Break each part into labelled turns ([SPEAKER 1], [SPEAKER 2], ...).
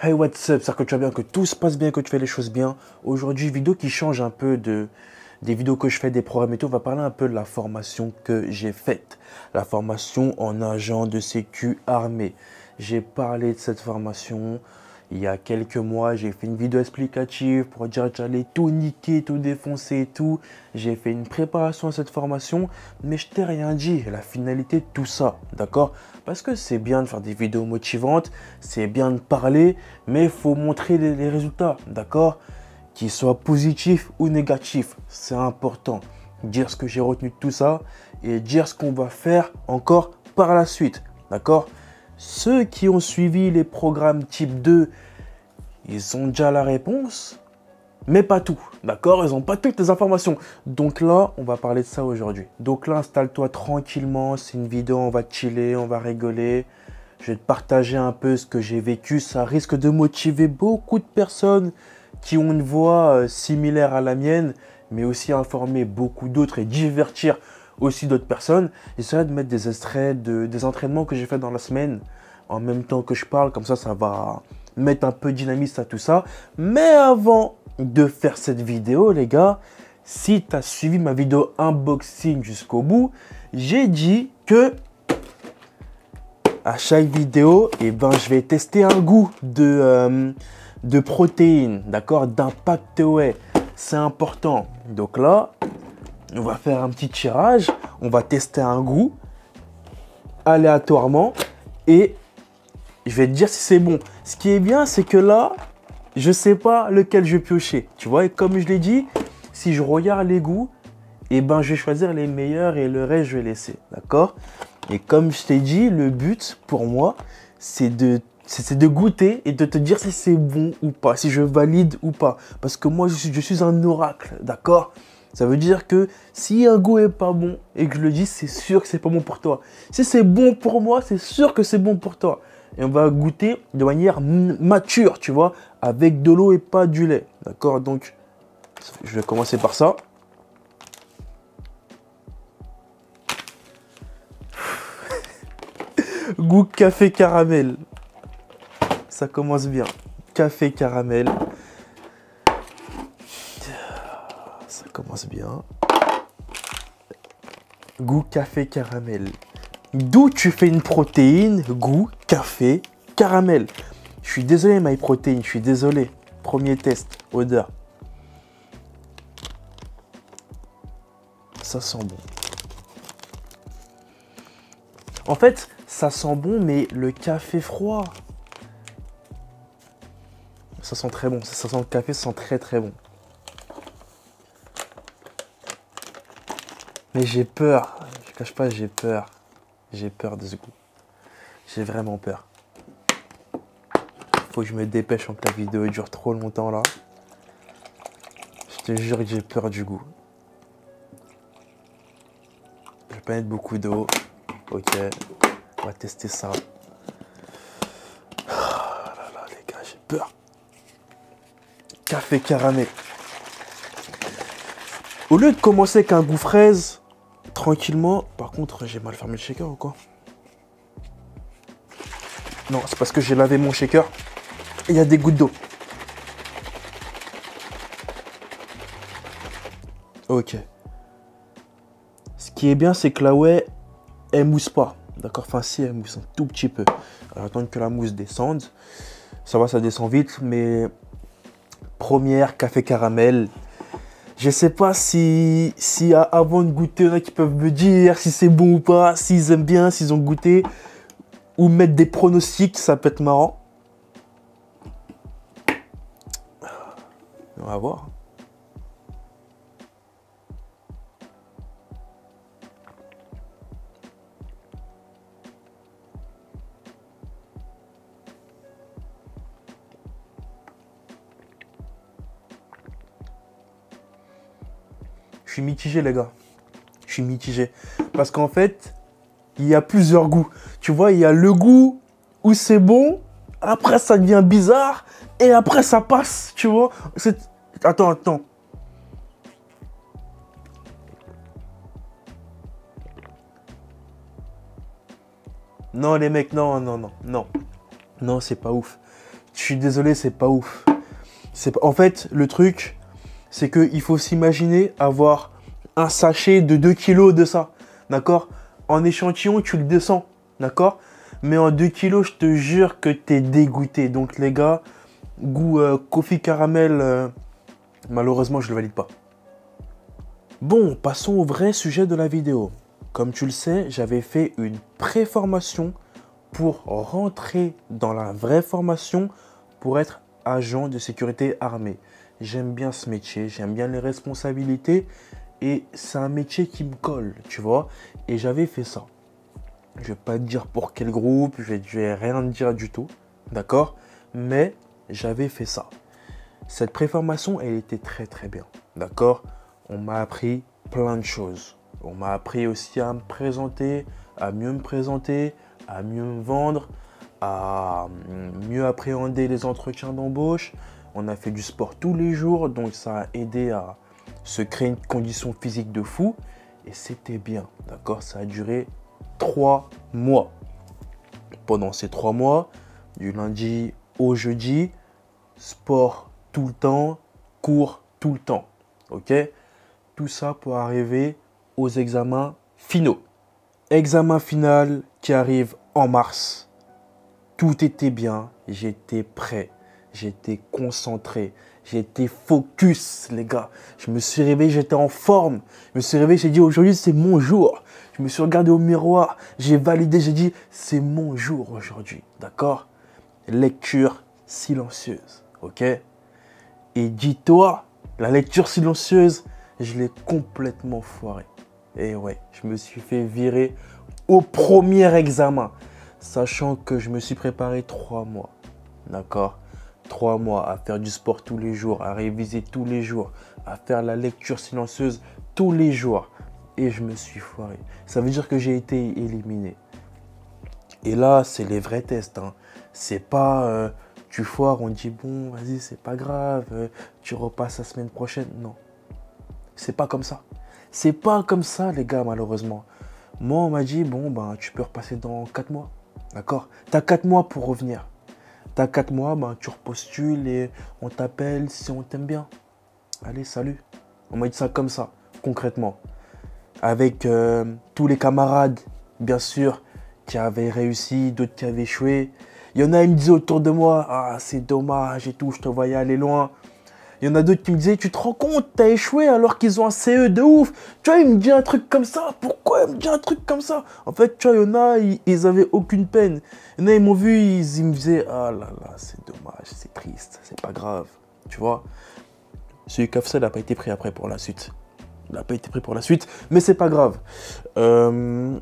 [SPEAKER 1] Hey what's up, ça que tu vas bien, que tout se passe bien, que tu fais les choses bien. Aujourd'hui, vidéo qui change un peu de des vidéos que je fais, des programmes et tout. On va parler un peu de la formation que j'ai faite. La formation en agent de sécu armé. J'ai parlé de cette formation il y a quelques mois. J'ai fait une vidéo explicative pour dire que j'allais tout niquer, tout défoncer et tout. J'ai fait une préparation à cette formation, mais je t'ai rien dit. La finalité de tout ça, d'accord parce que c'est bien de faire des vidéos motivantes, c'est bien de parler, mais il faut montrer les, résultats, d'accord Qu'ils soient positifs ou négatifs, c'est important. Dire ce que j'ai retenu de tout ça et dire ce qu'on va faire encore par la suite, d'accord Ceux qui ont suivi les programmes type 2, ils ont déjà la réponse, mais pas tout, d'accord Ils n'ont pas toutes les informations. Donc là, on va parler de ça aujourd'hui. Donc là, installe-toi tranquillement, c'est une vidéo, on va chiller, on va rigoler. Je vais te partager un peu ce que j'ai vécu, ça risque de motiver beaucoup de personnes qui ont une voix euh, similaire à la mienne, mais aussi informer beaucoup d'autres et divertir aussi d'autres personnes. J'essaierai de mettre des extraits de, des entraînements que j'ai fait dans la semaine en même temps que je parle, comme ça, ça va mettre un peu dynamisme à tout ça. Mais avant de faire cette vidéo, les gars. Si tu as suivi ma vidéo unboxing jusqu'au bout, j'ai dit que à chaque vidéo, et eh ben, je vais tester un goût de, euh, de protéines, d'accord D'impact ouais, c'est important. Donc là, on va faire un petit tirage, on va tester un goût aléatoirement et je vais te dire si c'est bon. Ce qui est bien, c'est que là, je ne sais pas lequel je vais piocher. Tu vois, et comme je l'ai dit, si je regarde les goûts, eh ben, je vais choisir les meilleurs et le reste, je vais laisser. D'accord Et comme je t'ai dit, le but pour moi, c'est de c'est de goûter et de te dire si c'est bon ou pas, si je valide ou pas. Parce que moi, je suis, je suis un oracle, d'accord Ça veut dire que si un goût est pas bon et que je le dis, c'est sûr que c'est pas bon pour toi. Si c'est bon pour moi, c'est sûr que c'est bon pour toi et on va goûter de manière mature, tu vois, avec de l'eau et pas du lait. D'accord Donc, je vais commencer par ça. Goût café caramel. Ça commence bien. Café caramel. Ça commence bien. Goût café caramel. D'où tu fais une protéine, goût, café, caramel. Je suis désolé, protéine. je suis désolé. Premier test, odeur. Ça sent bon. En fait, ça sent bon, mais le café froid. Ça sent très bon. Ça, sent le café, ça sent très très bon. Mais j'ai peur. Je cache pas, j'ai peur. J'ai peur de ce goût. J'ai vraiment peur. Faut que je me dépêche en que la vidéo dure trop longtemps là. Je te jure que j'ai peur du goût. Je vais pas mettre beaucoup d'eau. Ok, on va tester ça. Oh là là les gars, j'ai peur. Café caramé. Au lieu de commencer avec un goût fraise, tranquillement. Par contre, j'ai mal fermé le shaker ou quoi Non, c'est parce que j'ai lavé mon shaker. Il y a des gouttes d'eau. Ok. Ce qui est bien, c'est que la whey, elle mousse pas. D'accord Enfin, si, elle mousse un tout petit peu. Alors, attendre que la mousse descende. Ça va, ça descend vite, mais première café caramel, je sais pas si, si avant de goûter, il y en a qui peuvent me dire si c'est bon ou pas, s'ils aiment bien, s'ils ont goûté, ou mettre des pronostics, ça peut être marrant. On va voir. mitigé, les gars. Je suis mitigé. Parce qu'en fait, il y a plusieurs goûts. Tu vois, il y a le goût où c'est bon, après ça devient bizarre, et après ça passe, tu vois. c'est... Attends, attends. Non, les mecs, non, non, non, non. Non, c'est pas ouf. Je suis désolé, c'est pas ouf. C'est En fait, le truc, c'est qu'il faut s'imaginer avoir un sachet de 2 kg de ça, d'accord En échantillon, tu le descends, d'accord Mais en 2 kg, je te jure que t'es dégoûté. Donc les gars, goût euh, coffee caramel, euh, malheureusement, je le valide pas. Bon, passons au vrai sujet de la vidéo. Comme tu le sais, j'avais fait une pré-formation pour rentrer dans la vraie formation pour être agent de sécurité armée j'aime bien ce métier, j'aime bien les responsabilités et c'est un métier qui me colle, tu vois. Et j'avais fait ça. Je vais pas te dire pour quel groupe, je vais, vais rien te dire du tout, d'accord Mais j'avais fait ça. Cette préformation, elle était très très bien, d'accord On m'a appris plein de choses. On m'a appris aussi à me présenter, à mieux me présenter, à mieux me vendre, à mieux appréhender les entretiens d'embauche, on a fait du sport tous les jours, donc ça a aidé à se créer une condition physique de fou. Et c'était bien, d'accord Ça a duré trois mois. Pendant ces trois mois, du lundi au jeudi, sport tout le temps, cours tout le temps. Ok Tout ça pour arriver aux examens finaux. Examen final qui arrive en mars. Tout était bien, j'étais prêt j'étais concentré, j'étais focus, les gars. Je me suis réveillé, j'étais en forme. Je me suis réveillé, j'ai dit aujourd'hui c'est mon jour. Je me suis regardé au miroir, j'ai validé, j'ai dit c'est mon jour aujourd'hui, d'accord Lecture silencieuse, ok Et dis-toi, la lecture silencieuse, je l'ai complètement foirée. Et ouais, je me suis fait virer au premier examen, sachant que je me suis préparé trois mois, d'accord trois mois à faire du sport tous les jours, à réviser tous les jours, à faire la lecture silencieuse tous les jours. Et je me suis foiré. Ça veut dire que j'ai été éliminé. Et là, c'est les vrais tests. Hein. C'est pas euh, tu foires, on dit bon, vas-y, c'est pas grave, euh, tu repasses la semaine prochaine. Non. C'est pas comme ça. C'est pas comme ça, les gars, malheureusement. Moi, on m'a dit bon, ben, tu peux repasser dans 4 mois. D'accord T'as 4 mois pour revenir. T'as 4 mois, ben, tu repostules et on t'appelle si on t'aime bien. Allez, salut. On m'a dit ça comme ça, concrètement. Avec euh, tous les camarades, bien sûr, qui avaient réussi, d'autres qui avaient échoué. Il y en a, ils me disaient autour de moi, ah, c'est dommage et tout, je te voyais aller loin. Il y en a d'autres qui me disaient, tu te rends compte, t'as échoué alors qu'ils ont un CE de ouf. Tu vois, ils me dit un truc comme ça. Pourquoi il me dit un truc comme ça En fait, tu vois, il y en a, ils, avaient aucune peine. Il y en a, ils m'ont vu, ils, me disaient, ah là là, c'est dommage, c'est triste, c'est pas grave. Tu vois Celui ça n'a pas été pris après pour la suite. Il n'a pas été pris pour la suite, mais c'est pas grave. Euh,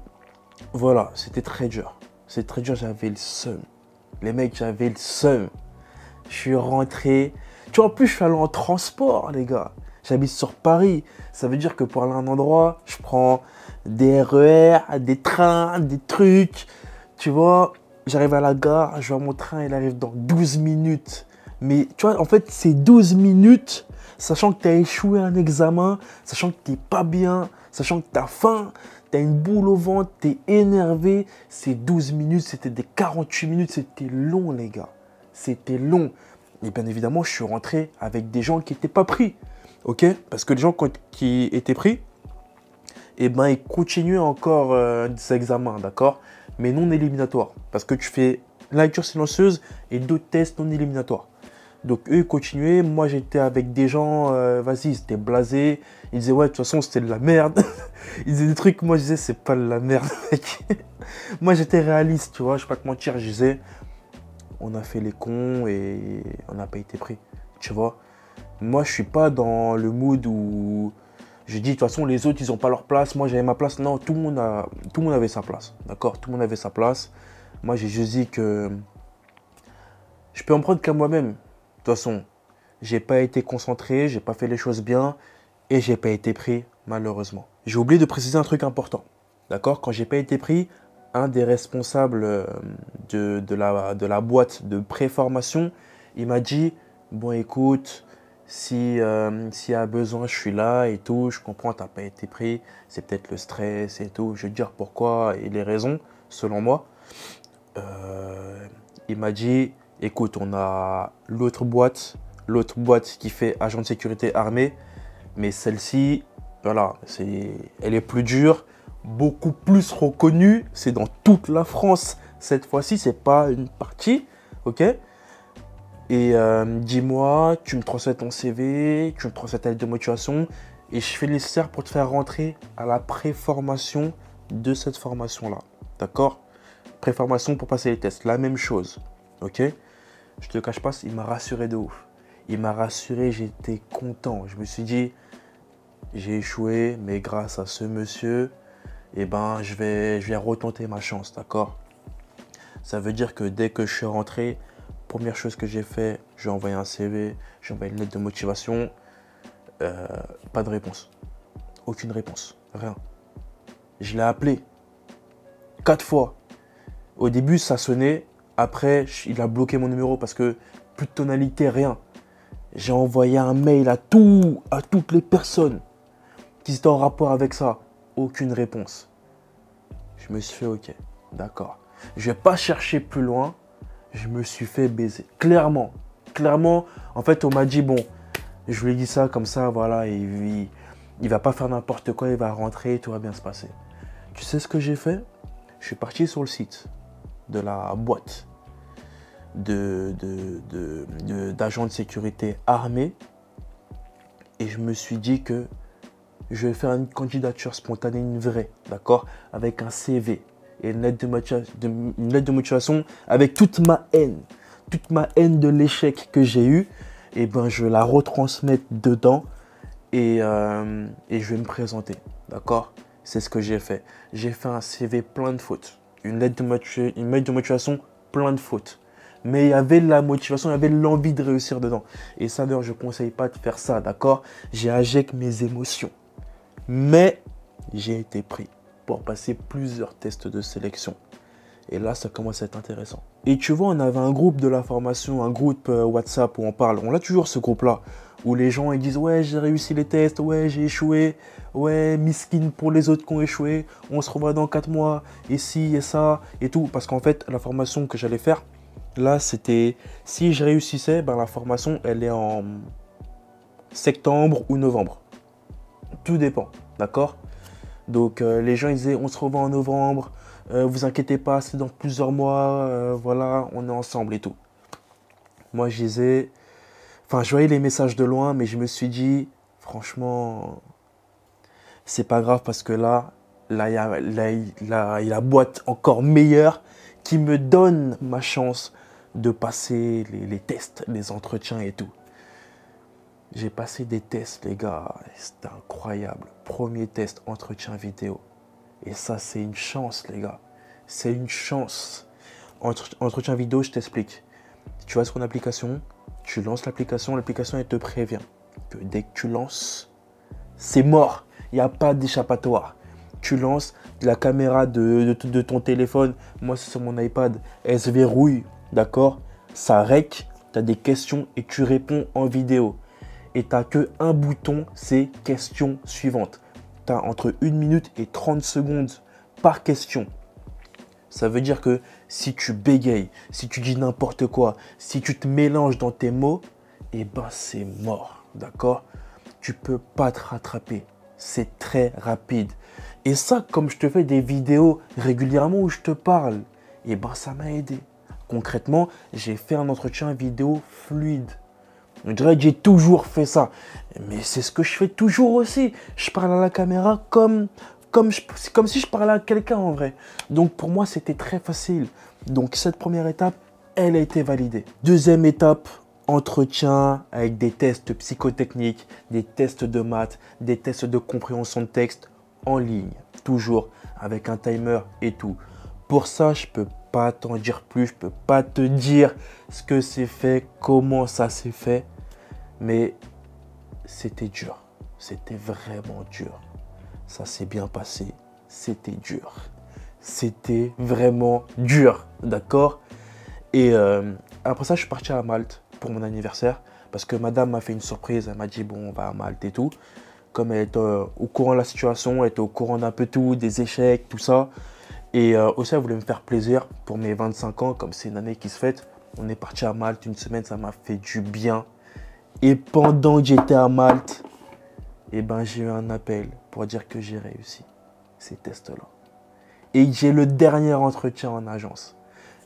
[SPEAKER 1] voilà, c'était très dur. C'était très dur, j'avais le seum. Les mecs, j'avais le seum. Je suis rentré, tu vois, en plus, je suis allé en transport, les gars. J'habite sur Paris. Ça veut dire que pour aller à un endroit, je prends des RER, e des trains, des trucs. Tu vois, j'arrive à la gare, je vois mon train, il arrive dans 12 minutes. Mais tu vois, en fait, c'est 12 minutes, sachant que tu as échoué un examen, sachant que tu pas bien, sachant que tu as faim, tu as une boule au ventre, tu es énervé. Ces 12 minutes, c'était des 48 minutes, c'était long, les gars. C'était long. Et bien évidemment, je suis rentré avec des gens qui n'étaient pas pris. Ok Parce que les gens qui étaient pris, et eh ben, ils continuaient encore des euh, examens, d'accord Mais non éliminatoires. Parce que tu fais la lecture silencieuse et deux tests non éliminatoires. Donc eux, ils continuaient. Moi, j'étais avec des gens, euh, vas-y, ils étaient blasés. Ils disaient, ouais, de toute façon, c'était de la merde. ils disaient des trucs, moi, je disais, c'est pas de la merde, mec. moi, j'étais réaliste, tu vois, je vais pas te mentir. Je disais, on a fait les cons et on n'a pas été pris. Tu vois Moi, je suis pas dans le mood où je dis de toute façon les autres ils n'ont pas leur place, moi j'avais ma place. Non, tout le monde, a, tout le monde avait sa place. D'accord Tout le monde avait sa place. Moi, j'ai juste dit que je peux en prendre qu'à moi-même. De toute façon, j'ai pas été concentré, j'ai pas fait les choses bien et j'ai pas été pris malheureusement. J'ai oublié de préciser un truc important. D'accord Quand j'ai pas été pris, un des responsables euh, de, la, boîte de préformation, il m'a dit, bon écoute, si euh, s'il y a besoin, je suis là et tout, je comprends, t'as pas été pris, c'est peut-être le stress et tout, je vais dire pourquoi et les raisons, selon moi. Euh, il m'a dit, écoute, on a l'autre boîte, l'autre boîte qui fait agent de sécurité armée, mais celle-ci, voilà, c'est, elle est plus dure, beaucoup plus reconnu. C'est dans toute la France. Cette fois-ci, c'est pas une partie, ok Et euh, dis-moi, tu me transmets ton CV, tu me transmets ta lettre de motivation, et je fais les nécessaire pour te faire rentrer à la préformation de cette formation-là, d'accord Préformation pour passer les tests, la même chose, ok Je te cache pas, il m'a rassuré de ouf. Il m'a rassuré, j'étais content. Je me suis dit, j'ai échoué, mais grâce à ce monsieur, et eh ben je vais, je vais retenter ma chance, d'accord Ça veut dire que dès que je suis rentré, première chose que j'ai fait, j'ai envoyé un CV, j'ai envoyé une lettre de motivation, euh, pas de réponse. Aucune réponse, rien. Je l'ai appelé quatre fois. Au début, ça sonnait. Après, il a bloqué mon numéro parce que plus de tonalité, rien. J'ai envoyé un mail à tout, à toutes les personnes qui étaient en rapport avec ça aucune réponse. Je me suis fait ok, d'accord. Je vais pas chercher plus loin. Je me suis fait baiser. Clairement. Clairement, en fait, on m'a dit bon, je lui ai dit ça comme ça, voilà, il, va pas faire n'importe quoi, il va rentrer, tout va bien se passer. Tu sais ce que j'ai fait Je suis parti sur le site de la boîte d'agents de, de, de sécurité armés et je me suis dit que je vais faire une candidature spontanée, une vraie, d'accord Avec un CV et une lettre de, motivation avec toute ma haine, toute ma haine de l'échec que j'ai eu, et eh ben je vais la retransmettre dedans euh, et, je vais me présenter, d'accord C'est ce que j'ai fait. J'ai fait un CV plein de fautes, une lettre de, une de motivation plein de fautes mais il y avait la motivation, il y avait l'envie de réussir dedans. Et ça, d'ailleurs, je ne conseille pas de faire ça, d'accord J'ai agi avec mes émotions. Mais j'ai été pris pour passer plusieurs tests de sélection. Et là, ça commence à être intéressant. Et tu vois, on avait un groupe de la formation, un groupe euh, WhatsApp où on parle. On a toujours ce groupe-là, où les gens ils disent Ouais, j'ai réussi les tests, ouais, j'ai échoué, ouais, miskin pour les autres qui ont échoué, on se revoit dans 4 mois, et si, et ça, et tout. Parce qu'en fait, la formation que j'allais faire, là, c'était si je réussissais, ben, la formation, elle est en septembre ou novembre. Tout dépend, d'accord Donc euh, les gens, ils disaient, on se revoit en novembre, euh, vous inquiétez pas, c'est dans plusieurs mois, euh, voilà, on est ensemble et tout. Moi, je disais, enfin, je voyais les messages de loin, mais je me suis dit, franchement, c'est pas grave parce que là, là, il y a, la boîte encore meilleure qui me donne ma chance de passer les tests, les entretiens et tout. J'ai passé des tests, les gars. C'est incroyable. Premier test, entretien vidéo. Et ça, c'est une chance, les gars. C'est une chance. entretien vidéo, je t'explique. Tu vas sur une application, tu lances l'application, l'application, elle te prévient que dès que tu lances, c'est mort. Il n'y a pas d'échappatoire. Tu lances la caméra de, ton téléphone. Moi, c'est sur mon iPad. Elle se verrouille, d'accord Ça rec, tu as des questions et tu réponds en vidéo et tu n'as qu'un bouton, c'est question suivante. Tu as entre 1 minute et 30 secondes par question. Ça veut dire que si tu bégayes, si tu dis n'importe quoi, si tu te mélanges dans tes mots, eh ben c'est mort, d'accord Tu peux pas te rattraper. C'est très rapide. Et ça, comme je te fais des vidéos régulièrement où je te parle, eh ben ça m'a aidé. Concrètement, j'ai fait un entretien vidéo fluide. On dirait que j'ai toujours fait ça. Mais c'est ce que je fais toujours aussi. Je parle à la caméra comme, si je parlais à quelqu'un en vrai. Donc pour moi, c'était très facile. Donc cette première étape, elle a été validée. Deuxième étape, entretien avec des tests psychotechniques, des tests de maths, des tests de compréhension de texte en ligne. Toujours avec un timer et tout. Pour ça, je peux pas t'en dire plus, je peux pas te dire ce que c'est fait, comment ça s'est fait. Mais c'était dur. C'était vraiment dur. Ça s'est bien passé. C'était dur. C'était vraiment dur. D'accord Et euh, après ça, je suis parti à Malte pour mon anniversaire. Parce que madame m'a fait une surprise. Elle m'a dit, bon, on va à Malte et tout. Comme elle était euh, au courant de la situation, elle était au courant d'un peu tout, des échecs, tout ça. Et euh, aussi, elle voulait me faire plaisir pour mes 25 ans. Comme c'est une année qui se fête, on est parti à Malte une semaine. Ça m'a fait du bien et pendant que j'étais à Malte, eh ben, j'ai eu un appel pour dire que j'ai réussi ces tests-là. Et j'ai le dernier entretien en agence.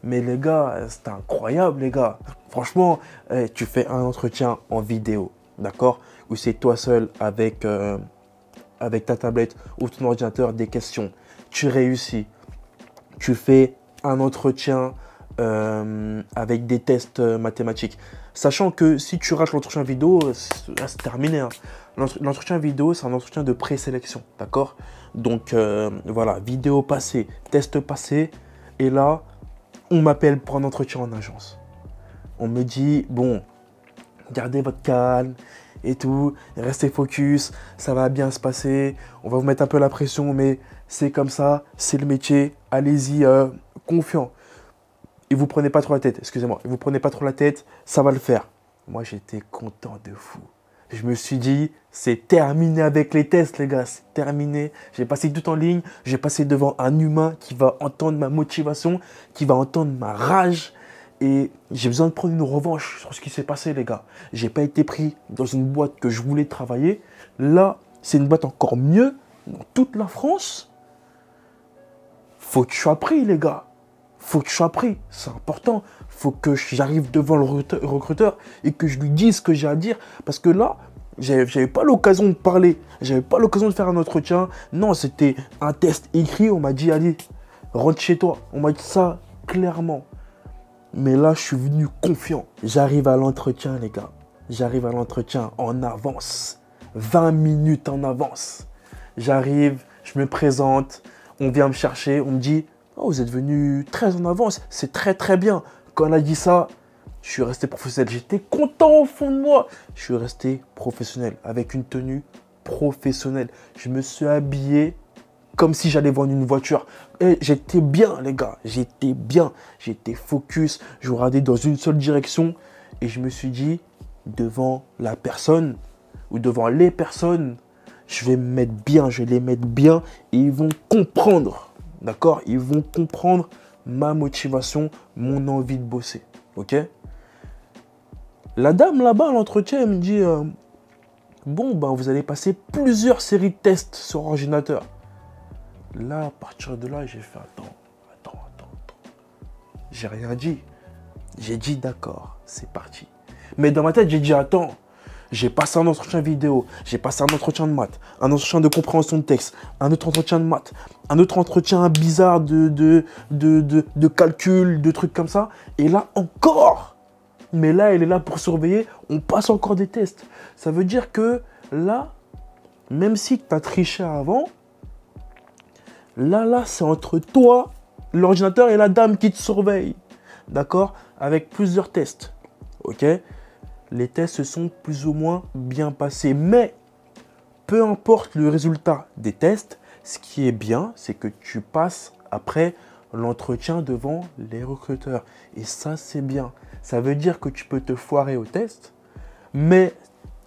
[SPEAKER 1] Mais les gars, c'est incroyable, les gars. Franchement, eh, tu fais un entretien en vidéo, d'accord Où c'est toi seul euh, avec ta tablette ou ton ordinateur des questions. Tu réussis. Tu fais un entretien euh, avec des tests euh, mathématiques. Sachant que si tu rates l'entretien vidéo, euh, c'est terminé. Hein. L'entretien vidéo, c'est un entretien de présélection, d'accord Donc voilà, vidéo passée, test passé, et là, on m'appelle pour un entretien en agence. On me dit, bon, gardez votre calme et tout, restez focus, ça va bien se passer, on va vous mettre un peu la pression, mais c'est comme ça, c'est le métier, allez-y confiant et vous prenez pas trop la tête, excusez-moi, vous prenez pas trop la tête, ça va le faire. Moi, j'étais content de fou. Je me suis dit, c'est terminé avec les tests, les gars, c'est terminé. J'ai passé tout en ligne, j'ai passé devant un humain qui va entendre ma motivation, qui va entendre ma rage. Et j'ai besoin de prendre une revanche sur ce qui s'est passé, les gars. J'ai pas été pris dans une boîte que je voulais travailler. Là, c'est une boîte encore mieux dans toute la France. Faut que je sois pris, les gars faut que je sois pris, c'est important. Faut que j'arrive devant le recruteur et que je lui dise ce que j'ai à dire. Parce que là, je n'avais pas l'occasion de parler, j'avais pas l'occasion de faire un entretien. Non, c'était un test écrit. On m'a dit, allez, rentre chez toi. On m'a dit ça clairement. Mais là, je suis venu confiant. J'arrive à l'entretien, les gars. J'arrive à l'entretien en avance. 20 minutes en avance. J'arrive, je me présente, on vient me chercher, on me dit, Oh, vous êtes venu très en avance, c'est très très bien. Quand on a dit ça, je suis resté professionnel. J'étais content au fond de moi. Je suis resté professionnel avec une tenue professionnelle. Je me suis habillé comme si j'allais vendre une voiture. j'étais bien, les gars. J'étais bien. J'étais focus. Je regardais dans une seule direction. Et je me suis dit, devant la personne ou devant les personnes, je vais me mettre bien. Je vais les mettre bien. Et ils vont comprendre D'accord Ils vont comprendre ma motivation, mon envie de bosser. Ok La dame là-bas, à l'entretien, me dit euh, Bon, ben, vous allez passer plusieurs séries de tests sur ordinateur. Là, à partir de là, j'ai fait Attends, attends, attends, attends. J'ai rien dit. J'ai dit D'accord, c'est parti. Mais dans ma tête, j'ai dit Attends j'ai passé un entretien vidéo, j'ai passé un entretien de maths, un entretien de compréhension de texte, un autre entretien de maths, un autre entretien bizarre de, de, calcul, de trucs comme ça. Et là encore, mais là, elle est là pour surveiller, on passe encore des tests. Ça veut dire que là, même si tu as triché avant, là, là, c'est entre toi, l'ordinateur et la dame qui te surveille. D'accord Avec plusieurs tests. Ok les tests se sont plus ou moins bien passés. Mais peu importe le résultat des tests, ce qui est bien, c'est que tu passes après l'entretien devant les recruteurs. Et ça, c'est bien. Ça veut dire que tu peux te foirer au test, mais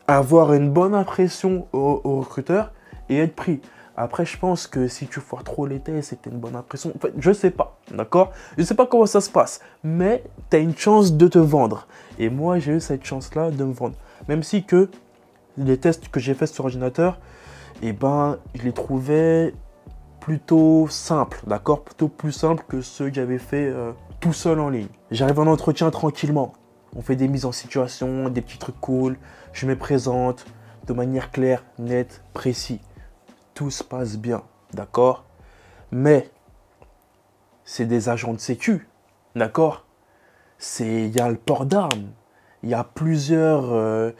[SPEAKER 1] avoir une bonne impression aux au recruteurs et être pris. Après, je pense que si tu foires trop les tests et une bonne impression, en fait, je sais pas, d'accord Je sais pas comment ça se passe, mais tu as une chance de te vendre. Et moi, j'ai eu cette chance-là de me vendre. Même si que les tests que j'ai fait sur ordinateur, eh ben, je les trouvais plutôt simples, d'accord Plutôt plus simples que ceux que j'avais fait euh, tout seul en ligne. J'arrive en entretien tranquillement. On fait des mises en situation, des petits trucs cool. Je me présente de manière claire, nette, précise tout se passe bien, d'accord Mais c'est des agents de sécu, d'accord C'est il y a le port d'armes, il y a plusieurs euh,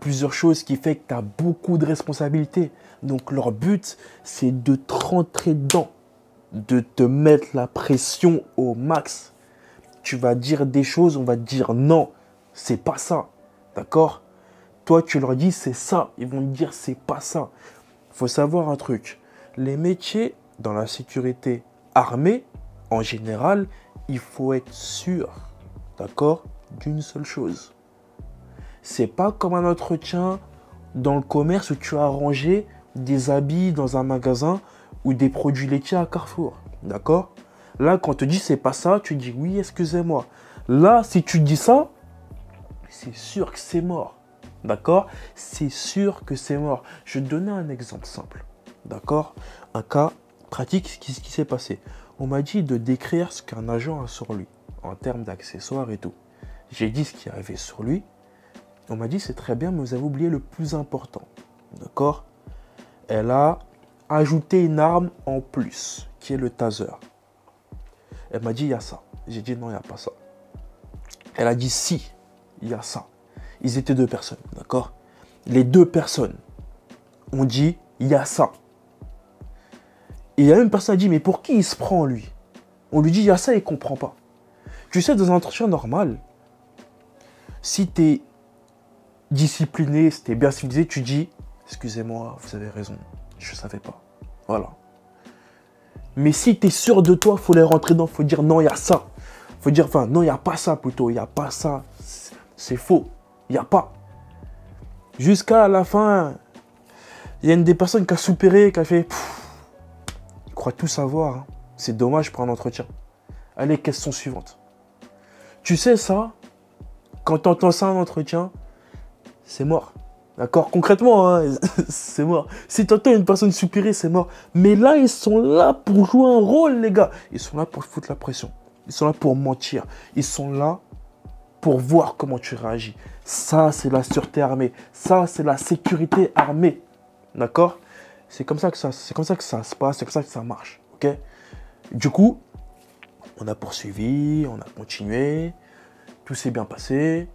[SPEAKER 1] plusieurs choses qui fait que tu as beaucoup de responsabilités. Donc leur but, c'est de te rentrer dedans, de te mettre la pression au max. Tu vas dire des choses, on va te dire non, c'est pas ça. D'accord Toi, tu leur dis c'est ça, ils vont te dire c'est pas ça faut savoir un truc. Les métiers dans la sécurité armée, en général, il faut être sûr, d'accord, d'une seule chose. C'est pas comme un entretien dans le commerce où tu as rangé des habits dans un magasin ou des produits laitiers à Carrefour, d'accord Là, quand on te dit c'est pas ça, tu dis oui, excusez-moi. Là, si tu dis ça, c'est sûr que c'est mort. D'accord C'est sûr que c'est mort. Je vais te donner un exemple simple. D'accord Un cas pratique, ce qui, s'est passé. On m'a dit de décrire ce qu'un agent a sur lui, en termes d'accessoires et tout. J'ai dit ce qui arrivait sur lui. On m'a dit c'est très bien, mais vous avez oublié le plus important. D'accord Elle a ajouté une arme en plus, qui est le taser. Elle m'a dit il y a ça. J'ai dit non, il n'y a pas ça. Elle a dit si, il y a ça. Ils étaient deux personnes, d'accord Les deux personnes ont dit, il y a ça. Et il y a une personne qui a dit, mais pour qui il se prend, lui On lui dit, il y a ça, il ne comprend pas. Tu sais, dans un entretien normal, si tu es discipliné, si tu es bien civilisé, tu dis, excusez-moi, vous avez raison, je ne savais pas. Voilà. Mais si tu es sûr de toi, faut les rentrer dans, faut dire non, il y a ça. Faut dire, enfin, non, il n'y a pas ça plutôt, il n'y a pas ça. C'est faux. Il n'y a pas. Jusqu'à la fin, il y a une des personnes qui a soupiré, qui a fait. il croit tout savoir. Hein. C'est dommage pour un entretien. Allez, question suivante. Tu sais ça, quand tu entends ça en entretien, c'est mort. D'accord Concrètement, hein, c'est mort. Si tu entends une personne soupirer, c'est mort. Mais là, ils sont là pour jouer un rôle, les gars. Ils sont là pour foutre la pression. Ils sont là pour mentir. Ils sont là pour voir comment tu réagis. Ça, c'est la sûreté armée. Ça, c'est la sécurité armée. D'accord C'est comme ça que ça, c'est comme ça que ça se passe, c'est comme ça que ça marche. Ok Du coup, on a poursuivi, on a continué, tout s'est bien passé,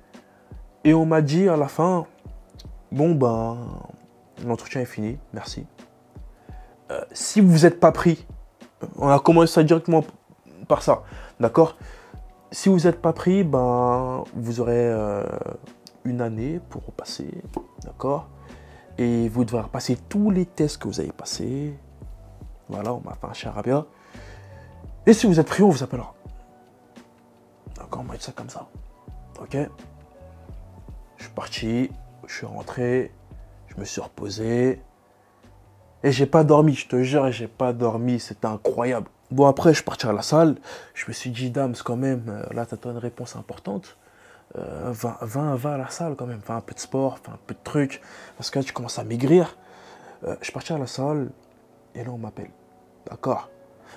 [SPEAKER 1] et on m'a dit à la fin, bon ben, l'entretien est fini, merci. Euh, si vous n'êtes pas pris, on a commencé directement par ça, d'accord Si vous n'êtes pas pris, ben, vous aurez euh, une année pour repasser, d'accord Et vous devrez passer tous les tests que vous avez passé Voilà, on m'a fait un charabia. Et si vous êtes pris, vous appellera. D'accord, on va ça comme ça. Ok Je suis parti, je suis rentré, je me suis reposé. Et j'ai pas dormi, je te jure, j'ai pas dormi, c'est incroyable. Bon, après, je suis parti à la salle, je me suis dit, dames, quand même, euh, là, t'as une réponse importante va, euh, va, à la salle quand même, fais un peu de sport, fais un peu de trucs, parce que là, tu commences à maigrir. Euh, je suis à la salle, et là, on m'appelle. D'accord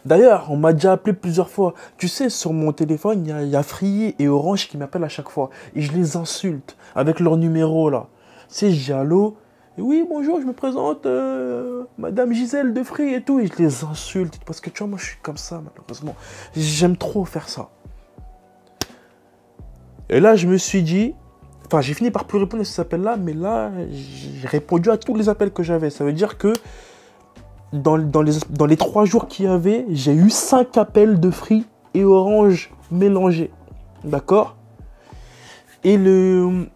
[SPEAKER 1] D'ailleurs, on m'a déjà appelé plusieurs fois. Tu sais, sur mon téléphone, il y, a Free et Orange qui m'appellent à chaque fois. Et je les insulte avec leur numéro, là. C'est jaloux. oui, bonjour, je me présente, euh, Madame Gisèle de Free et tout. Et je les insulte. Parce que tu vois, moi, je suis comme ça, malheureusement. J'aime trop faire ça. Et là, je me suis dit, enfin, j'ai fini par plus répondre à ces appels-là, mais là, j'ai répondu à tous les appels que j'avais. Ça veut dire que dans, les, trois jours qu'il y avait, j'ai eu cinq appels de Free et Orange mélangés. D'accord Et le,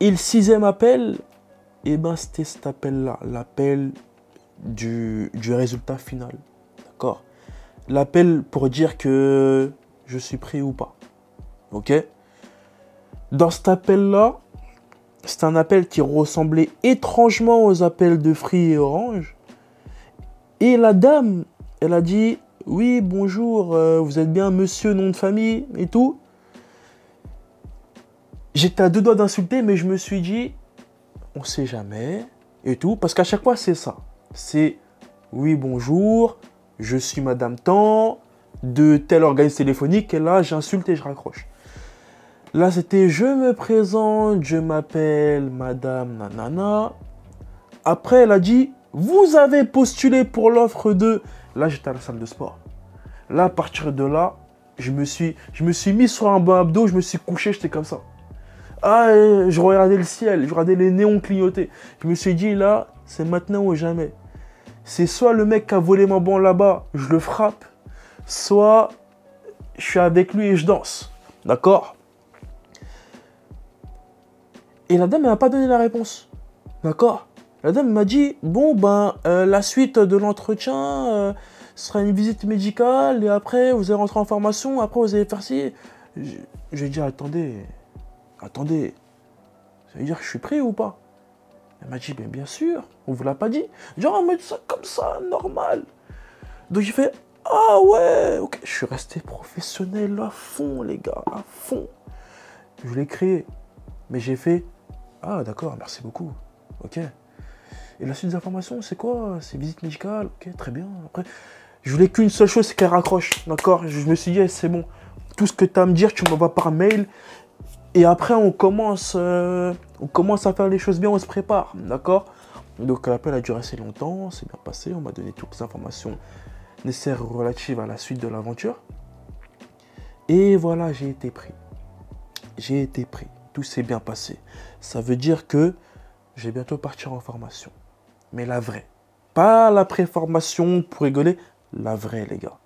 [SPEAKER 1] et sixième appel, eh ben, c'était cet appel-là, l'appel du, du résultat final. D'accord L'appel pour dire que je suis prêt ou pas. Ok dans cet appel-là, c'est un appel qui ressemblait étrangement aux appels de Free et Orange. Et la dame, elle a dit Oui, bonjour, euh, vous êtes bien monsieur, nom de famille et tout. J'étais à deux doigts d'insulter, mais je me suis dit On sait jamais et tout. Parce qu'à chaque fois, c'est ça c'est Oui, bonjour, je suis madame Tant, de tel organisme téléphonique, et là, j'insulte et je raccroche. Là, c'était je me présente, je m'appelle Madame Nanana. Après, elle a dit vous avez postulé pour l'offre de. Là, j'étais à la salle de sport. Là, à partir de là, je me suis, je me suis mis sur un bain abdos, je me suis couché, j'étais comme ça. Ah, je regardais le ciel, je regardais les néons clignoter. Je me suis dit, là, c'est maintenant ou jamais. C'est soit le mec qui a volé ma bon là-bas, je le frappe, soit je suis avec lui et je danse. D'accord et la dame, elle n'a pas donné la réponse. D'accord La dame m'a dit, bon, ben, euh, la suite de l'entretien euh, sera une visite médicale, et après, vous allez rentrer en formation, après, vous allez faire ci. j'ai dit, attendez, attendez, ça veut dire que je suis pris ou pas Elle m'a dit, bien, bien sûr, on vous l'a pas dit. Genre, on ça comme ça, normal. Donc j'ai fait, ah ouais, ok, je suis resté professionnel à fond, les gars, à fond. Je l'ai créé, mais j'ai fait, ah, d'accord, merci beaucoup. Ok. Et la suite des informations, c'est quoi C'est visite médicale Ok, très bien. Après, je voulais qu'une seule chose, c'est qu'elle raccroche. D'accord Je me suis dit, eh, c'est bon. Tout ce que tu as à me dire, tu m'envoies par mail. Et après, on commence, euh, on commence à faire les choses bien, on se prépare. D'accord Donc, l'appel a duré assez longtemps, c'est bien passé. On m'a donné toutes les informations nécessaires relatives à la suite de l'aventure. Et voilà, j'ai été pris. J'ai été pris. Tout s'est bien passé ça veut dire que je vais bientôt partir en formation. Mais la vraie. Pas la pré-formation pour rigoler, la vraie, les gars.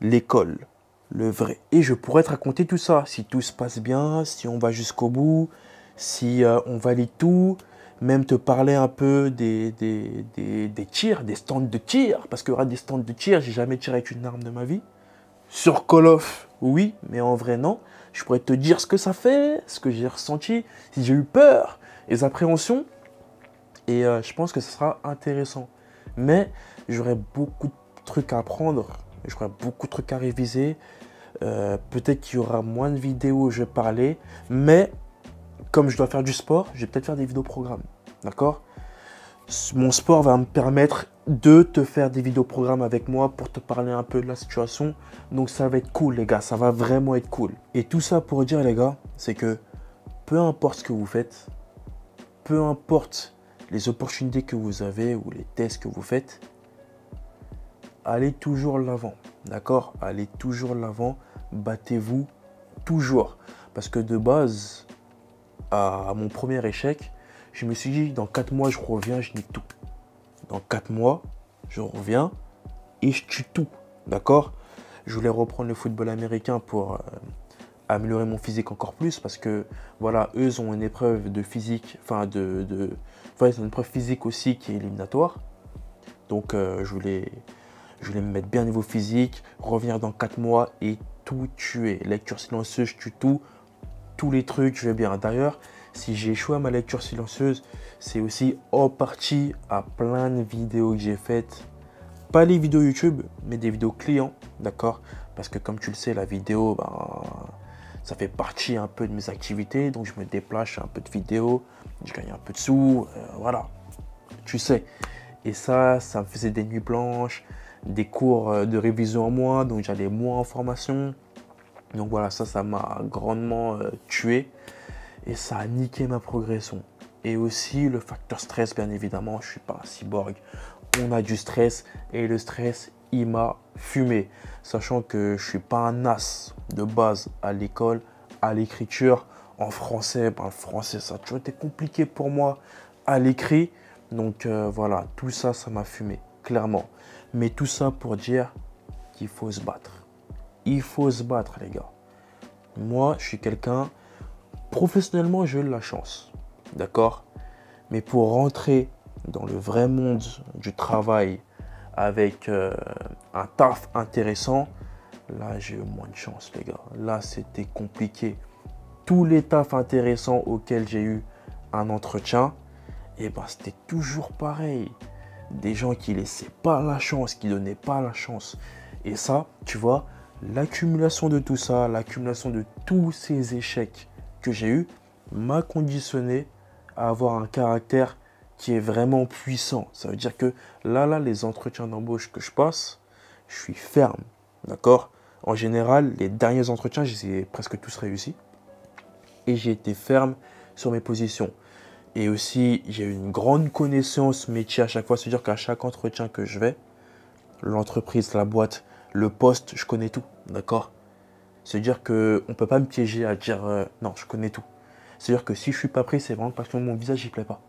[SPEAKER 1] L'école, le vrai. Et je pourrais te raconter tout ça, si tout se passe bien, si on va jusqu'au bout, si euh, on valide tout, même te parler un peu des, des tirs, des stands de tir, parce qu'il y aura des stands de tir, j'ai jamais tiré avec une arme de ma vie. Sur Call of, oui, mais en vrai non je pourrais te dire ce que ça fait, ce que j'ai ressenti, si j'ai eu peur, les appréhensions. Et euh, je pense que ce sera intéressant. Mais j'aurai beaucoup de trucs à apprendre, j'aurai beaucoup de trucs à réviser. Euh, peut-être qu'il y aura moins de vidéos où je vais parler, mais comme je dois faire du sport, je vais peut-être faire des vidéos programmes. D'accord Mon sport va me permettre de te faire des vidéos programmes avec moi pour te parler un peu de la situation. Donc ça va être cool les gars, ça va vraiment être cool. Et tout ça pour dire les gars, c'est que peu importe ce que vous faites, peu importe les opportunités que vous avez ou les tests que vous faites, allez toujours l'avant. D'accord Allez toujours l'avant, battez-vous toujours. Parce que de base, à mon premier échec, je me suis dit, dans 4 mois, je reviens, je nique tout dans 4 mois, je reviens et je tue tout. D'accord Je voulais reprendre le football américain pour euh, améliorer mon physique encore plus parce que, voilà, eux ont une épreuve de physique, enfin, de. de ils ont une épreuve physique aussi qui est éliminatoire. Donc, euh, je, voulais, je voulais me mettre bien au niveau physique, revenir dans 4 mois et tout tuer. Lecture silencieuse, je tue tout. Tous les trucs, je vais bien. D'ailleurs, si j'ai échoué à ma lecture silencieuse, c'est aussi en partie à plein de vidéos que j'ai faites. Pas les vidéos YouTube, mais des vidéos clients, d'accord Parce que comme tu le sais, la vidéo, ben, ça fait partie un peu de mes activités. Donc je me déplace, un peu de vidéos, je gagne un peu de sous, euh, voilà. Tu sais. Et ça, ça me faisait des nuits blanches, des cours euh, de révision en moi, donc j'allais moins en formation. Donc voilà, ça, ça m'a grandement euh, tué et ça a niqué ma progression et aussi le facteur stress, bien évidemment, je ne suis pas un cyborg. On a du stress et le stress, il m'a fumé. Sachant que je ne suis pas un as de base à l'école, à l'écriture, en français, ben, le français, ça a toujours été compliqué pour moi à l'écrit. Donc euh, voilà, tout ça, ça m'a fumé, clairement. Mais tout ça pour dire qu'il faut se battre. Il faut se battre, les gars. Moi, je suis quelqu'un, professionnellement, j'ai de la chance D'accord Mais pour rentrer dans le vrai monde du travail avec euh, un taf intéressant, là j'ai eu moins de chance les gars. Là c'était compliqué. Tous les tafs intéressants auxquels j'ai eu un entretien, et eh ben c'était toujours pareil. Des gens qui ne laissaient pas la chance, qui ne donnaient pas la chance. Et ça, tu vois, l'accumulation de tout ça, l'accumulation de tous ces échecs que j'ai eu, m'a conditionné à avoir un caractère qui est vraiment puissant. Ça veut dire que là, là, les entretiens d'embauche que je passe, je suis ferme. D'accord En général, les derniers entretiens, j'ai presque tous réussi. Et j'ai été ferme sur mes positions. Et aussi, j'ai une grande connaissance métier à chaque fois. C'est-à-dire qu'à chaque entretien que je vais, l'entreprise, la boîte, le poste, je connais tout. D'accord C'est-à-dire qu'on ne peut pas me piéger à dire euh, non, je connais tout. C'est-à-dire que si je suis pas pris, c'est vraiment parce que mon visage n'y plaît pas.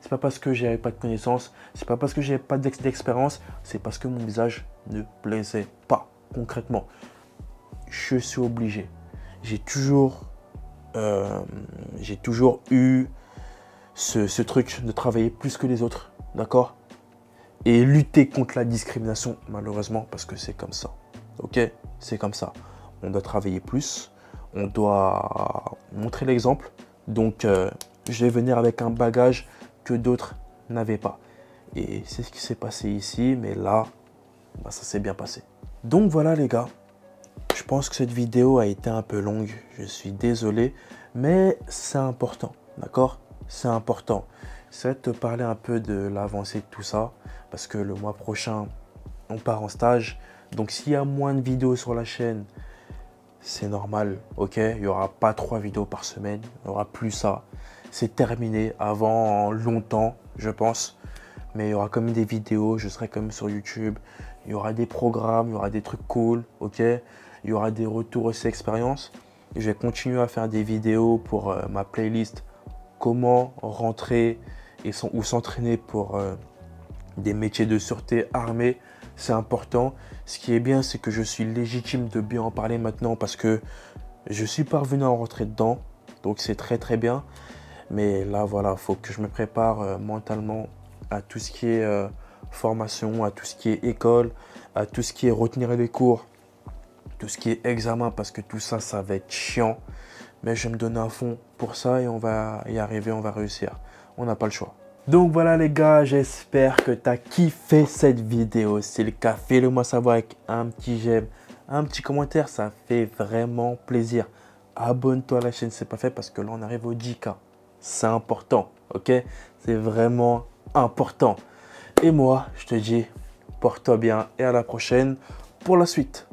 [SPEAKER 1] C'est pas parce que j'avais pas de connaissances, c'est pas parce que j'avais pas d'expérience, c'est parce que mon visage ne plaisait pas concrètement. Je suis obligé. J'ai toujours, euh, toujours eu ce truc de travailler plus que les autres, d'accord Et lutter contre la discrimination, malheureusement, parce que c'est comme ça. Ok C'est comme ça. On doit travailler plus, on doit montrer l'exemple, donc, euh, je vais venir avec un bagage que d'autres n'avaient pas. Et c'est ce qui s'est passé ici, mais là, bah, ça s'est bien passé. Donc voilà les gars, je pense que cette vidéo a été un peu longue, je suis désolé, mais c'est important, d'accord C'est important. C'est de te parler un peu de l'avancée de tout ça, parce que le mois prochain, on part en stage. Donc s'il y a moins de vidéos sur la chaîne, c'est normal, ok Il n'y aura pas trois vidéos par semaine, il n'y aura plus ça. C'est terminé avant longtemps, je pense. Mais il y aura comme des vidéos, je serai quand même sur YouTube. Il y aura des programmes, il y aura des trucs cool, ok Il y aura des retours aussi expériences. Je vais continuer à faire des vidéos pour euh, ma playlist comment rentrer et ou s'entraîner pour euh, des métiers de sûreté armés c'est important. Ce qui est bien, c'est que je suis légitime de bien en parler maintenant parce que je suis parvenu à en rentrer dedans. Donc c'est très très bien. Mais là, voilà, il faut que je me prépare euh, mentalement à tout ce qui est euh, formation, à tout ce qui est école, à tout ce qui est retenir les cours, tout ce qui est examen, parce que tout ça, ça va être chiant. Mais je vais me donner un fond pour ça et on va y arriver, on va réussir. On n'a pas le choix. Donc voilà les gars, j'espère que tu as kiffé cette vidéo. Si c'est le cas, fais-le moi savoir avec un petit j'aime, un petit commentaire, ça fait vraiment plaisir. Abonne-toi à la chaîne, c'est pas fait parce que là on arrive au 10K. C'est important, ok C'est vraiment important. Et moi, je te dis, porte-toi bien et à la prochaine pour la suite.